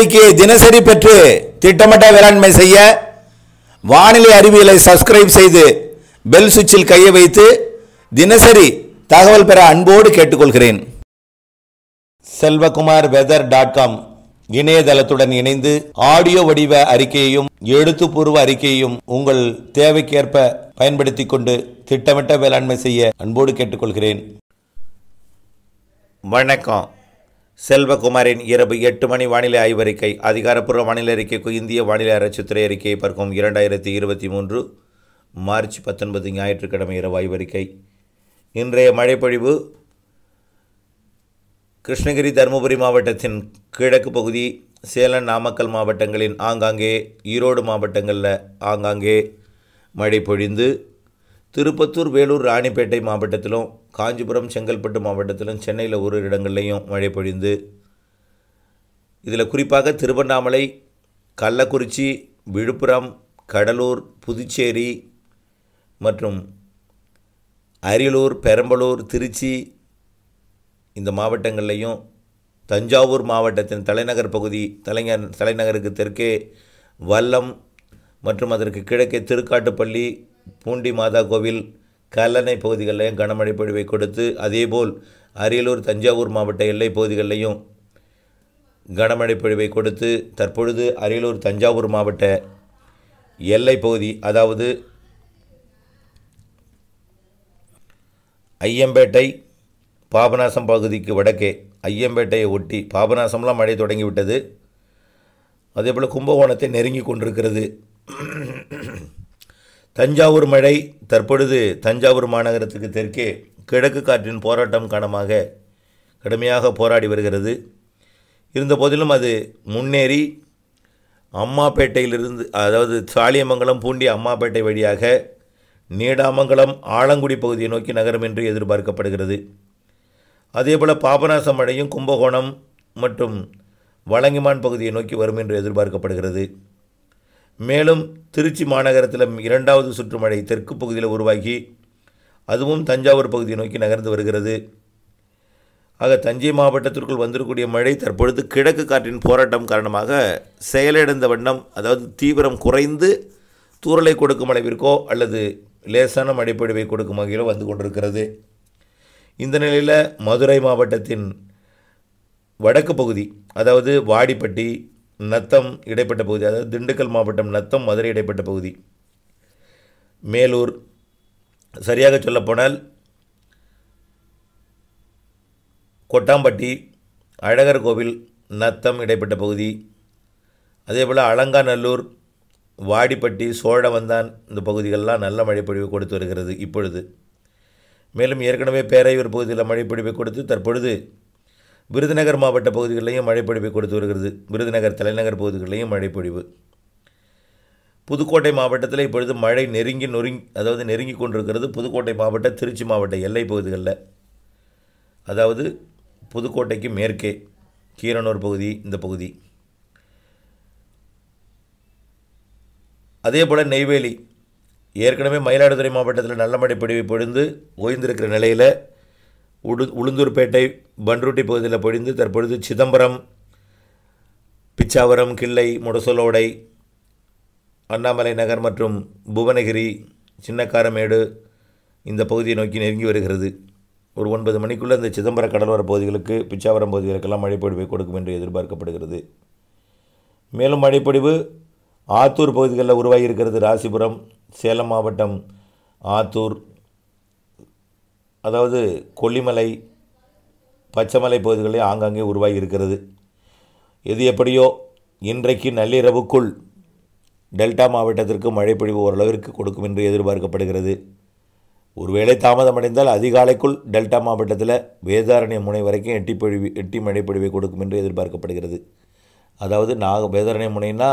நம்பிக்கையை தினசரி பெற்று திட்டமிட்ட வேளாண்மை செய்ய வானிலை அறிவியலை சப்ஸ்கிரைப் செய்து பெல் சுவிட்சில் கையை வைத்து தினசரி தகவல் பெற அன்போடு கேட்டுக்கொள்கிறேன் செல்வகுமார் வெதர் டாட் காம் இணையதளத்துடன் இணைந்து ஆடியோ வடிவ அறிக்கையையும் எழுத்துப்பூர்வ அறிக்கையையும் உங்கள் தேவைக்கேற்ப பயன்படுத்தி கொண்டு திட்டமிட்ட வேளாண்மை செய்ய அன்போடு கேட்டுக்கொள்கிறேன் வணக்கம் செல்வகுமாரின் இரவு எட்டு மணி வானிலை ஆய்வறிக்கை அதிகாரப்பூர்வ வானிலை அறிக்கைக்கு இந்திய வானிலை அரசுத்துறை அறிக்கையை பார்க்கும் இரண்டாயிரத்தி இருபத்தி மூன்று மார்ச் பத்தொன்பது ஞாயிற்றுக்கிழமை இரவு ஆய்வறிக்கை இன்றைய மழைப்பொழிவு கிருஷ்ணகிரி தருமபுரி மாவட்டத்தின் கிழக்கு பகுதி சேலம் நாமக்கல் மாவட்டங்களின் ஆங்காங்கே ஈரோடு மாவட்டங்களில் ஆங்காங்கே மழை பொழிந்து திருப்பத்தூர் வேலூர் ராணிப்பேட்டை மாவட்டத்திலும் காஞ்சிபுரம் செங்கல்பட்டு மாவட்டத்திலும் சென்னையில் ஒரு இடங்கள்லையும் மழை பொழிந்து இதில் குறிப்பாக திருவண்ணாமலை கள்ளக்குறிச்சி விழுப்புரம் கடலூர் புதுச்சேரி மற்றும் அரியலூர் பெரம்பலூர் திருச்சி இந்த மாவட்டங்கள்லையும் தஞ்சாவூர் மாவட்டத்தின் தலைநகர் பகுதி தலைஞர் தலைநகருக்கு தெற்கே வல்லம் மற்றும் அதற்கு கிழக்கே திருக்காட்டுப்பள்ளி பூண்டி மாதா கோவில் கல்லணை பகுதிகளிலையும் கனமழை பொழிவை கொடுத்து அதேபோல் அரியலூர் தஞ்சாவூர் மாவட்ட எல்லை பகுதிகளிலையும் கனமழை பொழிவை கொடுத்து தற்பொழுது அரியலூர் தஞ்சாவூர் மாவட்ட எல்லை பகுதி அதாவது ஐயம்பேட்டை பாபநாசம் பகுதிக்கு வடக்கே ஐயம்பேட்டையை ஒட்டி பாபநாசம்லாம் மழை தொடங்கிவிட்டது அதேபோல் கும்பகோணத்தை நெருங்கி கொண்டிருக்கிறது தஞ்சாவூர் மழை தற்பொழுது தஞ்சாவூர் மாநகரத்துக்கு தெற்கே கிழக்கு காற்றின் போராட்டம் காரணமாக கடுமையாக போராடி வருகிறது இருந்தபோதிலும் அது முன்னேறி அம்மாப்பேட்டையிலிருந்து அதாவது சாலியமங்கலம் பூண்டி அம்மாப்பேட்டை வழியாக நீடாமங்கலம் ஆலங்குடி பகுதியை நோக்கி நகரம் என்று எதிர்பார்க்கப்படுகிறது அதேபோல் பாபநாசம் மழையும் கும்பகோணம் மற்றும் வளங்கிமான் பகுதியை நோக்கி வரும் என்று எதிர்பார்க்கப்படுகிறது மேலும் திருச்சி மாநகரத்தில் இரண்டாவது சுற்றுமழை தெற்கு பகுதியில் உருவாகி அதுவும் தஞ்சாவூர் பகுதியை நோக்கி நகர்ந்து வருகிறது ஆக தஞ்சை மாவட்டத்திற்குள் வந்திருக்கூடிய மழை தற்பொழுது கிழக்கு காற்றின் போராட்டம் காரணமாக செயலிழந்த வண்ணம் அதாவது தீவிரம் குறைந்து தூரலை கொடுக்கும் அளவிற்கோ அல்லது லேசான மழைப்பொழிவை கொடுக்கும் வகையிலோ வந்து கொண்டிருக்கிறது இந்த நிலையில் மதுரை மாவட்டத்தின் வடக்கு பகுதி அதாவது வாடிப்பட்டி நத்தம் இடைப்பட்ட பகுதி அதாவது திண்டுக்கல் மாவட்டம் நத்தம் மதுரை இடைப்பட்ட பகுதி மேலூர் சரியாக சொல்லப்போனால் கொட்டாம்பட்டி அழகர் கோவில் நத்தம் இடைப்பட்ட பகுதி அதேபோல் அலங்காநல்லூர் வாடிப்பட்டி சோழவந்தான் இந்த பகுதிகளெலாம் நல்ல மழைப்பொழிவு கொடுத்து வருகிறது இப்பொழுது மேலும் ஏற்கனவே பேரையூர் பகுதியில் மழைப்பொழிவை கொடுத்து தற்பொழுது விருதுநகர் மாவட்ட பகுதிகளிலையும் மழைப்பொழிவை கொடுத்து வருகிறது விருதுநகர் தலைநகர் பகுதிகளிலையும் மழைப்பொழிவு புதுக்கோட்டை மாவட்டத்தில் இப்பொழுது மழை நெருங்கி நொறுங்கி அதாவது நெருங்கி கொண்டிருக்கிறது புதுக்கோட்டை மாவட்ட திருச்சி மாவட்ட எல்லை பகுதிகளில் அதாவது புதுக்கோட்டைக்கு மேற்கே கீரனூர் பகுதி இந்த பகுதி அதே போல் நெய்வேலி ஏற்கனவே மயிலாடுதுறை மாவட்டத்தில் நல்ல மழை பொழிவு பொழுது ஓய்ந்திருக்கிற நிலையில் உடு உளுந்தூர்பேட்டை பன்ருட்டி பகுதியில் பொழிந்து தற்பொழுது சிதம்பரம் பிச்சாவரம் கிள்ளை முடசலோடை அண்ணாமலை நகர் மற்றும் புவனகிரி சின்னக்காரமேடு இந்த பகுதியை நோக்கி நெருங்கி வருகிறது ஒரு ஒன்பது மணிக்குள்ளே இந்த சிதம்பர கடலோர பகுதிகளுக்கு பிச்சாவரம் பகுதிகளுக்கெல்லாம் மழைப்பொழிவை கொடுக்கும் என்று எதிர்பார்க்கப்படுகிறது மேலும் மழைப்பொழிவு ஆத்தூர் பகுதிகளில் உருவாகியிருக்கிறது ராசிபுரம் சேலம் மாவட்டம் ஆத்தூர் அதாவது கொல்லிமலை பச்சைமலை பகுதிகளில் ஆங்காங்கே உருவாகி இருக்கிறது எது எப்படியோ இன்றைக்கு நள்ளிரவுக்குள் டெல்டா மாவட்டத்திற்கு மழைப்பொழிவு ஓரளவிற்கு கொடுக்கும் என்று எதிர்பார்க்கப்படுகிறது ஒருவேளை தாமதமடைந்தால் அதிகாலைக்குள் டெல்டா மாவட்டத்தில் வேதாரண்ய முனை வரைக்கும் எட்டி பொழிவு எட்டி மழைப்பொழிவை கொடுக்கும் என்று எதிர்பார்க்கப்படுகிறது அதாவது நாக வேதாரண்ய முனைன்னா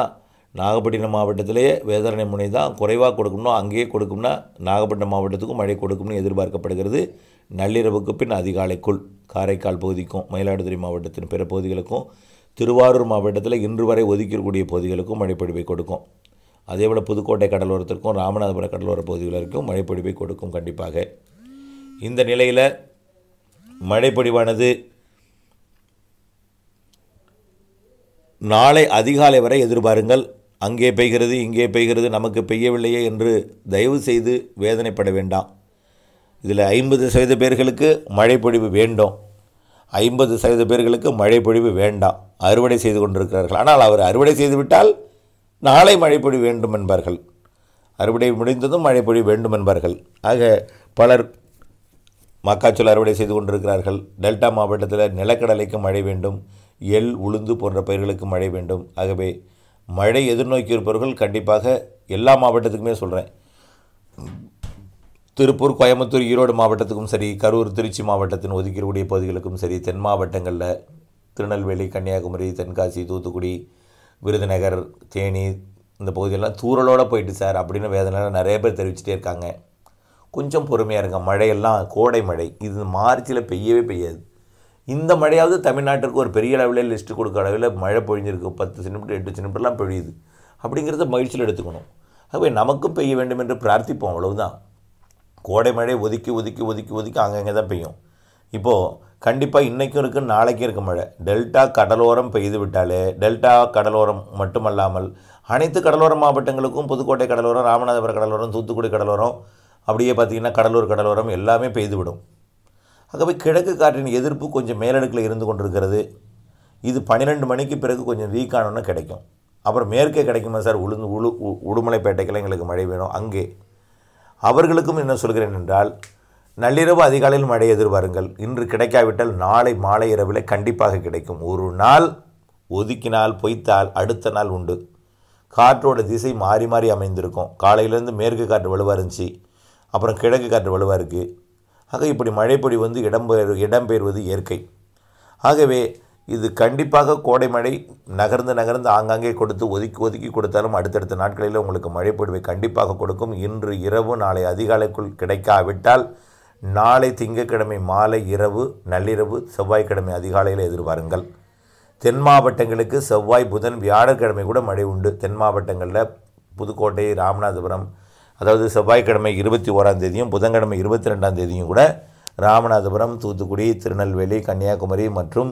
நாகப்பட்டினம் மாவட்டத்திலே வேதனை முனை தான் குறைவாக கொடுக்கணும் அங்கேயே கொடுக்கும்னா நாகப்பட்டினம் மாவட்டத்துக்கும் மழை கொடுக்கும்னு எதிர்பார்க்கப்படுகிறது நள்ளிரவுக்கு பின் அதிகாலைக்குள் காரைக்கால் பகுதிக்கும் மயிலாடுதுறை மாவட்டத்தின் பிற பகுதிகளுக்கும் திருவாரூர் மாவட்டத்தில் இன்று வரை ஒதுக்கக்கூடிய பகுதிகளுக்கும் மழைப்பொழிவை கொடுக்கும் அதேபோல் புதுக்கோட்டை கடலோரத்திற்கும் ராமநாதபுரம் கடலோர பகுதிகளுக்கும் மழைப்பொழிவை கொடுக்கும் கண்டிப்பாக இந்த நிலையில் மழைப்பொழிவானது நாளை அதிகாலை வரை எதிர்பாருங்கள் அங்கே பெய்கிறது இங்கே பெய்கிறது நமக்கு பெய்யவில்லையே என்று தயவு செய்து வேதனைப்பட வேண்டாம் இதில் ஐம்பது சதவீத பேர்களுக்கு மழைப்பொழிவு வேண்டும் ஐம்பது சதவீத பேர்களுக்கு மழைப்பொழிவு வேண்டாம் அறுவடை செய்து கொண்டிருக்கிறார்கள் ஆனால் அவர் அறுவடை செய்துவிட்டால் நாளை மழைப்பொழிவு வேண்டும் என்பார்கள் அறுவடை முடிந்ததும் மழைப்பொழிவு வேண்டும் என்பார்கள் ஆக பலர் மக்காச்சோள அறுவடை செய்து கொண்டிருக்கிறார்கள் டெல்டா மாவட்டத்தில் நிலக்கடலைக்கு மழை வேண்டும் எள் உளுந்து போன்ற பயிர்களுக்கு மழை வேண்டும் ஆகவே மழை எதிர்நோக்கி இருப்பவர்கள் கண்டிப்பாக எல்லா மாவட்டத்துக்குமே சொல்கிறேன் திருப்பூர் கோயம்புத்தூர் ஈரோடு மாவட்டத்துக்கும் சரி கரூர் திருச்சி மாவட்டத்தின் ஒதுக்கக்கூடிய பகுதிகளுக்கும் சரி தென் மாவட்டங்களில் திருநெல்வேலி கன்னியாகுமரி தென்காசி தூத்துக்குடி விருதுநகர் தேனி இந்த பகுதியெல்லாம் தூரலோடு போயிட்டு சார் அப்படின்னு வேதனையில் நிறைய பேர் தெரிவிச்சிட்டே இருக்காங்க கொஞ்சம் பொறுமையாக இருங்க மழையெல்லாம் கோடை மழை இது மார்ச்சில் பெய்யவே பெய்யாது இந்த மழையாவது தமிழ்நாட்டிற்கு ஒரு பெரிய அளவில் லிஸ்ட்டு கொடுக்க அளவில் மழை பொழிஞ்சிருக்கு பத்து சென்டிமீட்டர் எட்டு சென்டிமீட்டர்லாம் பொழியுது அப்படிங்கிறத மகிழ்ச்சியில் எடுத்துக்கணும் ஆகவே நமக்கும் பெய்ய வேண்டும் என்று பிரார்த்திப்போம் அவ்வளவுதான் கோடை மழை ஒதுக்கி ஒதுக்கி ஒதுக்கி ஒதுக்கி அங்கங்கே தான் பெய்யும் இப்போது கண்டிப்பாக இன்றைக்கும் இருக்குது நாளைக்கும் இருக்குது மழை டெல்டா கடலோரம் பெய்து விட்டாலே டெல்டா கடலோரம் மட்டுமல்லாமல் அனைத்து கடலோர மாவட்டங்களுக்கும் புதுக்கோட்டை கடலோரம் ராமநாதபுரம் கடலோரம் தூத்துக்குடி கடலோரம் அப்படியே பார்த்திங்கன்னா கடலூர் கடலோரம் எல்லாமே பெய்துவிடும் ஆகவே கிழக்கு காற்றின் எதிர்ப்பு கொஞ்சம் மேலடுக்கில் இருந்து கொண்டிருக்கிறது இது பன்னிரெண்டு மணிக்கு பிறகு கொஞ்சம் வீக் ஆனோன்னா கிடைக்கும் அப்புறம் மேற்கே கிடைக்குமா சார் உளுந்து உளு உடுமலைப்பேட்டைக்கெல்லாம் எங்களுக்கு மழை வேணும் அங்கே அவர்களுக்கும் என்ன சொல்கிறேன் என்றால் நள்ளிரவு அதிகாலையில் மழை எதிர்வாருங்கள் இன்று கிடைக்காவிட்டால் நாளை மாலை இரவில் கண்டிப்பாக கிடைக்கும் ஒரு நாள் ஒதுக்கினால் பொய்த்தால் அடுத்த நாள் உண்டு காற்றோட திசை மாறி மாறி அமைந்திருக்கும் காலையிலேருந்து மேற்கு காற்று வலுவாக இருந்துச்சு அப்புறம் கிழக்கு காற்று வலுவாக இருக்குது ஆக இப்படி மழைப்பொடி வந்து இடம்பெயர் இடம்பெயர்வது இயற்கை ஆகவே இது கண்டிப்பாக கோடை மழை நகர்ந்து நகர்ந்து ஆங்காங்கே கொடுத்து ஒதுக்கி ஒதுக்கி கொடுத்தாலும் அடுத்தடுத்த நாட்களில் உங்களுக்கு மழைப்பொடிவை கண்டிப்பாக கொடுக்கும் இன்று இரவு நாளை அதிகாலைக்குள் கிடைக்காவிட்டால் நாளை திங்கட்கிழமை மாலை இரவு நள்ளிரவு செவ்வாய்க்கிழமை அதிகாலையில் எதிர்பாருங்கள் தென் மாவட்டங்களுக்கு செவ்வாய் புதன் வியாழக்கிழமை கூட மழை உண்டு தென் மாவட்டங்களில் புதுக்கோட்டை ராமநாதபுரம் அதாவது செவ்வாய்க்கிழமை இருபத்தி ஓராம் தேதியும் புதன்கிழமை இருபத்தி ரெண்டாம் தேதியும் கூட ராமநாதபுரம் தூத்துக்குடி திருநெல்வேலி கன்னியாகுமரி மற்றும்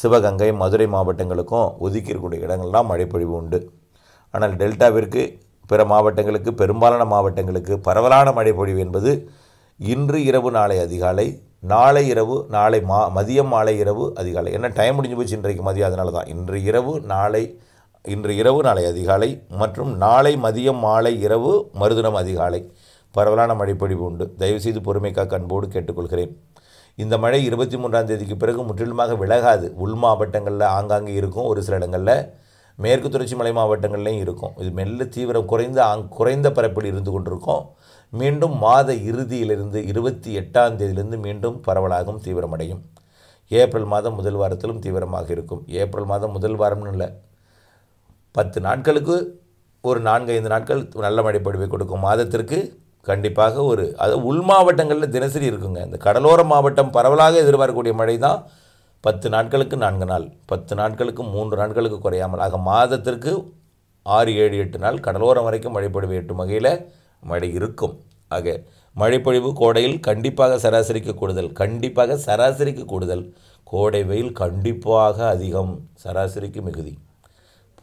சிவகங்கை மதுரை மாவட்டங்களுக்கும் ஒதுக்கியிருக்கூடிய இடங்கள்லாம் மழைப்பொழிவு உண்டு ஆனால் டெல்டாவிற்கு பிற மாவட்டங்களுக்கு பெரும்பாலான மாவட்டங்களுக்கு பரவலான மழைப்பொழிவு என்பது இன்று இரவு நாளை அதிகாலை நாளை இரவு நாளை மா மதியம் மாலை இரவு அதிகாலை ஏன்னா டைம் முடிஞ்சு போச்சு இன்றைக்கு மதியம் அதனால தான் இன்று இரவு நாளை இன்று இரவு நாளை அதிகாலை மற்றும் நாளை மதியம் மாலை இரவு மறுதினம் அதிகாலை பரவலான பொழிவு உண்டு தயவுசெய்து பொறுமைக்காக கண்போடு கேட்டுக்கொள்கிறேன் இந்த மழை இருபத்தி மூன்றாம் தேதிக்கு பிறகு முற்றிலுமாக விலகாது உள் மாவட்டங்களில் ஆங்காங்கே இருக்கும் ஒரு சில இடங்களில் மேற்கு தொடர்ச்சி மலை மாவட்டங்கள்லேயும் இருக்கும் இது மெல்ல தீவிரம் குறைந்த ஆங் குறைந்த பரப்பில் இருந்து கொண்டிருக்கும் மீண்டும் மாத இறுதியிலிருந்து இருபத்தி எட்டாம் தேதியிலிருந்து மீண்டும் பரவலாகவும் தீவிரமடையும் ஏப்ரல் மாதம் முதல் வாரத்திலும் தீவிரமாக இருக்கும் ஏப்ரல் மாதம் முதல் வாரம்னு இல்லை பத்து நாட்களுக்கு ஒரு நான்கு ஐந்து நாட்கள் நல்ல மழைப்பொழிவை கொடுக்கும் மாதத்திற்கு கண்டிப்பாக ஒரு அது உள் மாவட்டங்களில் தினசரி இருக்குங்க இந்த கடலோர மாவட்டம் பரவலாக எதிர்பார்க்கக்கூடிய மழை தான் பத்து நாட்களுக்கு நான்கு நாள் பத்து நாட்களுக்கு மூன்று நாட்களுக்கு குறையாமல் ஆக மாதத்திற்கு ஆறு ஏழு எட்டு நாள் கடலோரம் வரைக்கும் மழைப்பொழிவு எட்டும் வகையில் மழை இருக்கும் ஆக மழைப்பொழிவு கோடையில் கண்டிப்பாக சராசரிக்கு கூடுதல் கண்டிப்பாக சராசரிக்கு கூடுதல் கோடை வெயில் கண்டிப்பாக அதிகம் சராசரிக்கு மிகுதி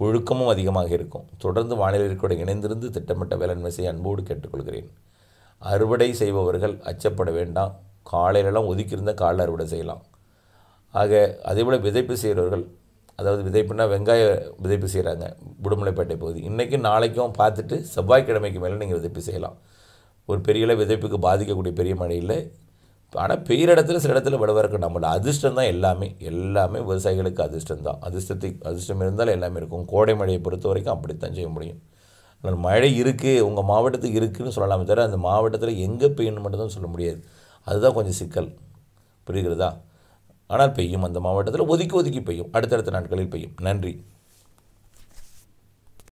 ஒழுக்கமும் அதிகமாக இருக்கும் தொடர்ந்து வானிலை இணைந்திருந்து திட்டமிட்ட வேளாண்மை செய்ய அன்போடு கேட்டுக்கொள்கிறேன் அறுவடை செய்பவர்கள் அச்சப்பட வேண்டாம் காலையிலெல்லாம் ஒதுக்கியிருந்த காலை அறுவடை செய்யலாம் ஆக அதேபோல் விதைப்பு செய்கிறவர்கள் அதாவது விதைப்புனா வெங்காய விதைப்பு செய்கிறாங்க உடுமலைப்பேட்டை பகுதி இன்றைக்கும் நாளைக்கும் பார்த்துட்டு செவ்வாய்க்கிழமைக்கு மேலே நீங்கள் விதைப்பு செய்யலாம் ஒரு பெரிய விதைப்புக்கு பாதிக்கக்கூடிய பெரிய மழையில் ஆனால் பெய்கிற இடத்துல சில இடத்துல விடவருக்கு நம்மளோட அதிர்ஷ்டம் தான் எல்லாமே எல்லாமே விவசாயிகளுக்கு அதிர்ஷ்டம் தான் அதிர்ஷ்டத்தை அதிர்ஷ்டம் இருந்தால் எல்லாமே இருக்கும் கோடை மழையை பொறுத்த வரைக்கும் அப்படித்தான் செய்ய முடியும் ஆனால் மழை இருக்குது உங்கள் மாவட்டத்துக்கு இருக்குதுன்னு சொல்லலாமே தவிர அந்த மாவட்டத்தில் எங்கே பெய்யணும் மட்டும் தான் சொல்ல முடியாது அதுதான் கொஞ்சம் சிக்கல் புரிகிறதா ஆனால் பெய்யும் அந்த மாவட்டத்தில் ஒதுக்கி ஒதுக்கி பெய்யும் அடுத்தடுத்த நாட்களில் பெய்யும் நன்றி